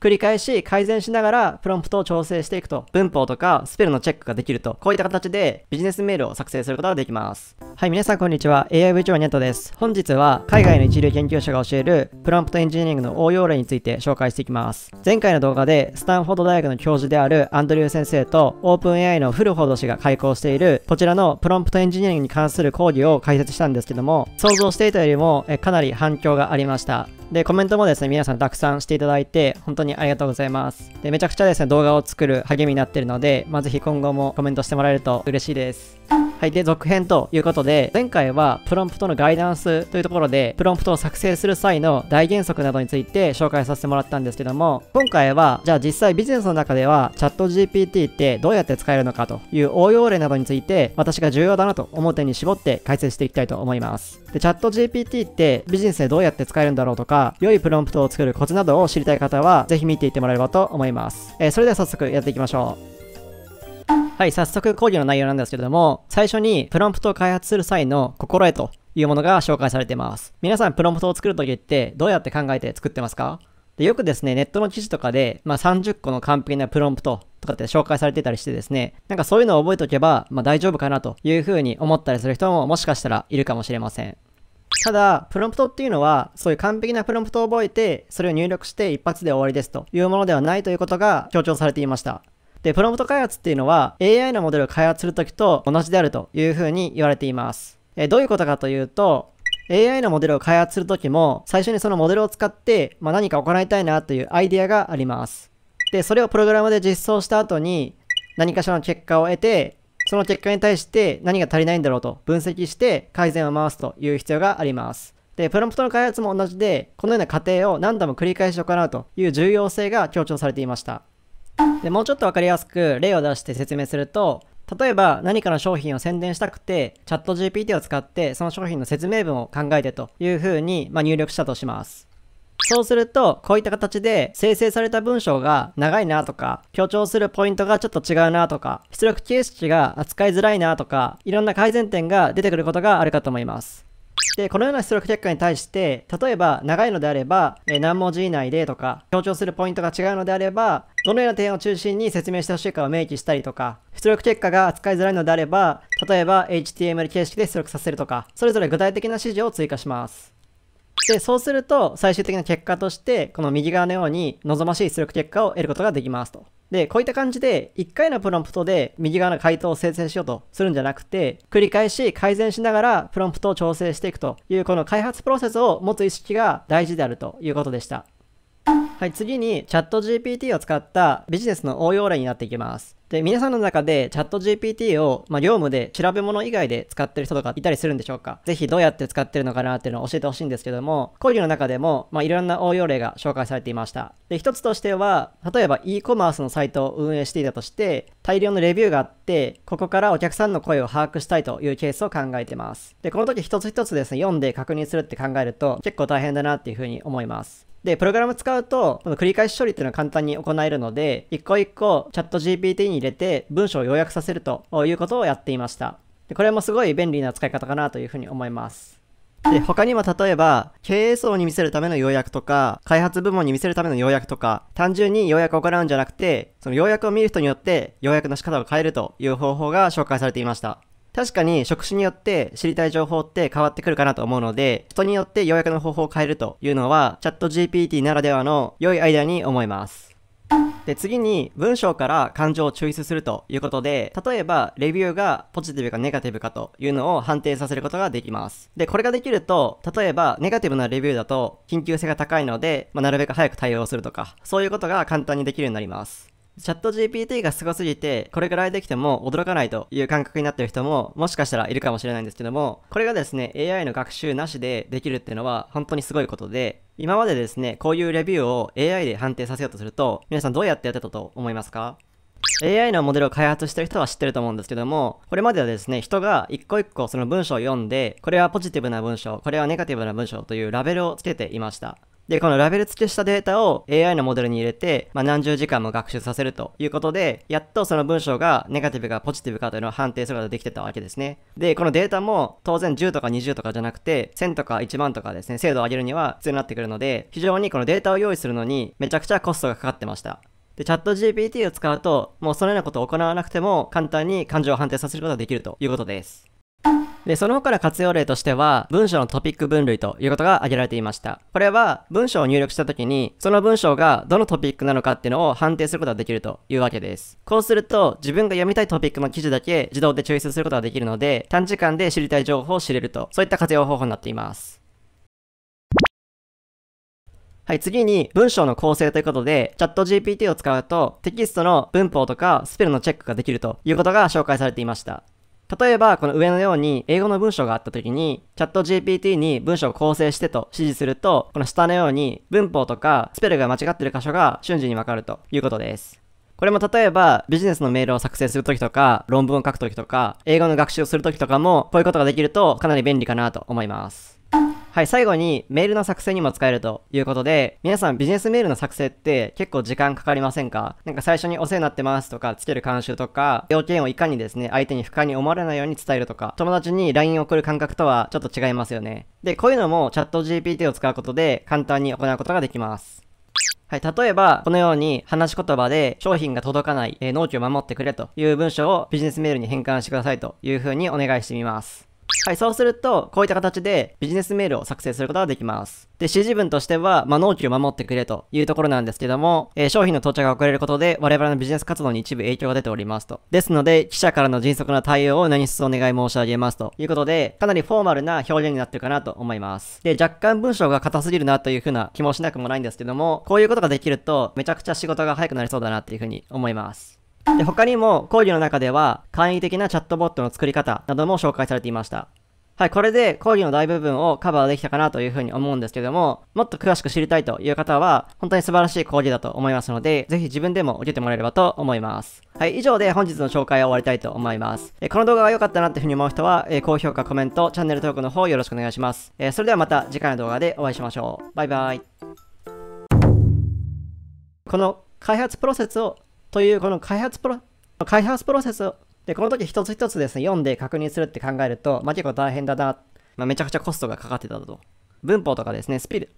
繰り返し改善しながらプロンプトを調整していくと文法とかスペルのチェックができるとこういった形でビジネスメールを作成することができますはい皆さんこんにちは AI 部長ネットです本日は海外の一流研究者が教えるプロンプトエンジニアリングの応用例について紹介していきます前回の動画でスタンフォード大学の教授であるアンドリュー先生と OpenAI のフルフォード氏が開講しているこちらのプロンプトエンジニアリングに関する講義を解説したんですけども想像していたよりもえかなり反響がありましたで、コメントもですね、皆さんたくさんしていただいて、本当にありがとうございます。で、めちゃくちゃですね、動画を作る励みになってるので、まあ、ぜひ今後もコメントしてもらえると嬉しいです。はい。で、続編ということで、前回はプロンプトのガイダンスというところで、プロンプトを作成する際の大原則などについて紹介させてもらったんですけども、今回は、じゃあ実際ビジネスの中では、チャット GPT ってどうやって使えるのかという応用例などについて、私が重要だなと思う点に絞って解説していきたいと思います。で、チャット GPT ってビジネスでどうやって使えるんだろうとか、か、良いプロンプトを作るコツなどを知りたい方は、ぜひ見ていってもらえればと思います。えー、それでは早速やっていきましょう。はい、早速講義の内容なんですけれども、最初にプロンプトを開発する際の心得というものが紹介されています。皆さんプロンプトを作るときってどうやって考えて作ってますかでよくですね、ネットの記事とかで、まあ、30個の完璧なプロンプトとかって紹介されてたりしてですね、なんかそういうのを覚えておけば、まあ、大丈夫かなというふうに思ったりする人ももしかしたらいるかもしれません。ただ、プロンプトっていうのは、そういう完璧なプロンプトを覚えて、それを入力して一発で終わりですというものではないということが強調されていました。で、プロンプト開発っていうのは、AI のモデルを開発するときと同じであるというふうに言われています。えどういうことかというと、AI のモデルを開発するときも、最初にそのモデルを使って、まあ、何か行いたいなというアイディアがあります。で、それをプログラムで実装した後に、何かしらの結果を得て、その結果に対して何が足りないんだろうと分析して改善を回すという必要があります。で、プロンプトの開発も同じで、このような過程を何度も繰り返し行うという重要性が強調されていました。で、もうちょっと分かりやすく例を出して説明すると、例えば何かの商品を宣伝したくて、チャット GPT を使ってその商品の説明文を考えてというふうに、まあ、入力したとします。そうすると、こういった形で生成された文章が長いなとか、強調するポイントがちょっと違うなとか、出力形式が扱いづらいなとか、いろんな改善点が出てくることがあるかと思います。で、このような出力結果に対して、例えば長いのであれば、え何文字以内でとか、強調するポイントが違うのであれば、どのような点を中心に説明してほしいかを明記したりとか、出力結果が扱いづらいのであれば、例えば HTML 形式で出力させるとか、それぞれ具体的な指示を追加します。で、そうすると、最終的な結果として、この右側のように望ましい出力結果を得ることができますと。で、こういった感じで、1回のプロンプトで右側の回答を生成しようとするんじゃなくて、繰り返し改善しながらプロンプトを調整していくという、この開発プロセスを持つ意識が大事であるということでした。はい、次にチャット GPT を使ったビジネスの応用例になっていきます。で、皆さんの中でチャット GPT を、まあ、業務で調べ物以外で使ってる人とかいたりするんでしょうかぜひどうやって使ってるのかなっていうのを教えてほしいんですけども、講義の中でも、まあ、いろんな応用例が紹介されていました。で、一つとしては、例えば e コマースのサイトを運営していたとして、大量のレビューがあって、ここからお客さんの声を把握したいというケースを考えてます。で、この時一つ一つですね、読んで確認するって考えると結構大変だなっていうふうに思います。で、プログラム使うと、この繰り返し処理っていうのは簡単に行えるので、一個一個チャット GPT に入れて文章を要約させるということをやっていました。でこれもすごい便利な使い方かなというふうに思います。で、他にも例えば、経営層に見せるための要約とか、開発部門に見せるための要約とか、単純に要約を行うんじゃなくて、その要約を見る人によって、要約の仕方を変えるという方法が紹介されていました。確かに職種によって知りたい情報って変わってくるかなと思うので、人によって要約の方法を変えるというのは、チャット GPT ならではの良いアイデアに思います。で、次に文章から感情を抽出するということで、例えばレビューがポジティブかネガティブかというのを判定させることができます。で、これができると、例えばネガティブなレビューだと緊急性が高いので、まあ、なるべく早く対応するとか、そういうことが簡単にできるようになります。チャット GPT がすごすぎて、これぐらいできても驚かないという感覚になってる人も、もしかしたらいるかもしれないんですけども、これがですね、AI の学習なしでできるっていうのは、本当にすごいことで、今までですね、こういうレビューを AI で判定させようとすると、皆さんどうやってやってたと思いますか AI のモデルを開発してる人は知ってると思うんですけども、これまではですね、人が一個一個その文章を読んで、これはポジティブな文章、これはネガティブな文章というラベルをつけていました。で、このラベル付けしたデータを AI のモデルに入れて、まあ、何十時間も学習させるということで、やっとその文章がネガティブかポジティブかというのを判定することができてたわけですね。で、このデータも当然10とか20とかじゃなくて、1000とか1万とかですね、精度を上げるには必要になってくるので、非常にこのデータを用意するのにめちゃくちゃコストがかかってました。で、チャット GPT を使うと、もうそのようなことを行わなくても、簡単に感情を判定させることができるということです。で、その他の活用例としては、文章のトピック分類ということが挙げられていました。これは、文章を入力した時に、その文章がどのトピックなのかっていうのを判定することができるというわけです。こうすると、自分が読みたいトピックの記事だけ自動で抽出することができるので、短時間で知りたい情報を知れると、そういった活用方法になっています。はい、次に文章の構成ということで、チャット GPT を使うとテキストの文法とかスペルのチェックができるということが紹介されていました。例えば、この上のように英語の文章があった時に、チャット GPT に文章を構成してと指示すると、この下のように文法とかスペルが間違ってる箇所が瞬時にわかるということです。これも例えば、ビジネスのメールを作成するときとか、論文を書くときとか、英語の学習をするときとかも、こういうことができるとかなり便利かなと思います。はい、最後にメールの作成にも使えるということで、皆さんビジネスメールの作成って結構時間かかりませんかなんか最初にお世話になってますとか、つける慣習とか、要件をいかにですね、相手に不快に思われないように伝えるとか、友達に LINE を送る感覚とはちょっと違いますよね。で、こういうのもチャット GPT を使うことで簡単に行うことができます。はい、例えば、このように話し言葉で商品が届かない、えー、納期を守ってくれという文章をビジネスメールに変換してくださいというふうにお願いしてみます。はい、そうすると、こういった形でビジネスメールを作成することができます。で、指示文としては、まあ、納期を守ってくれというところなんですけども、えー、商品の到着が遅れることで、我々のビジネス活動に一部影響が出ておりますと。ですので、記者からの迅速な対応を何卒お願い申し上げますということで、かなりフォーマルな表現になってるかなと思います。で、若干文章が硬すぎるなというふうな気もしなくもないんですけども、こういうことができると、めちゃくちゃ仕事が早くなりそうだなっていうふうに思います。で、他にも講義の中では簡易的なチャットボットの作り方なども紹介されていました。はい、これで講義の大部分をカバーできたかなというふうに思うんですけども、もっと詳しく知りたいという方は、本当に素晴らしい講義だと思いますので、ぜひ自分でも受けてもらえればと思います。はい、以上で本日の紹介を終わりたいと思います。えこの動画が良かったなというふうに思う人は、え高評価、コメント、チャンネル登録の方よろしくお願いします。えそれではまた次回の動画でお会いしましょう。バイバイ。この開発プロセスをというこの開発プロ、開発プロセスを、で、この時一つ一つですね、読んで確認するって考えると、まあ、結構大変だな。まあ、めちゃくちゃコストがかかってたと。文法とかですね、スピー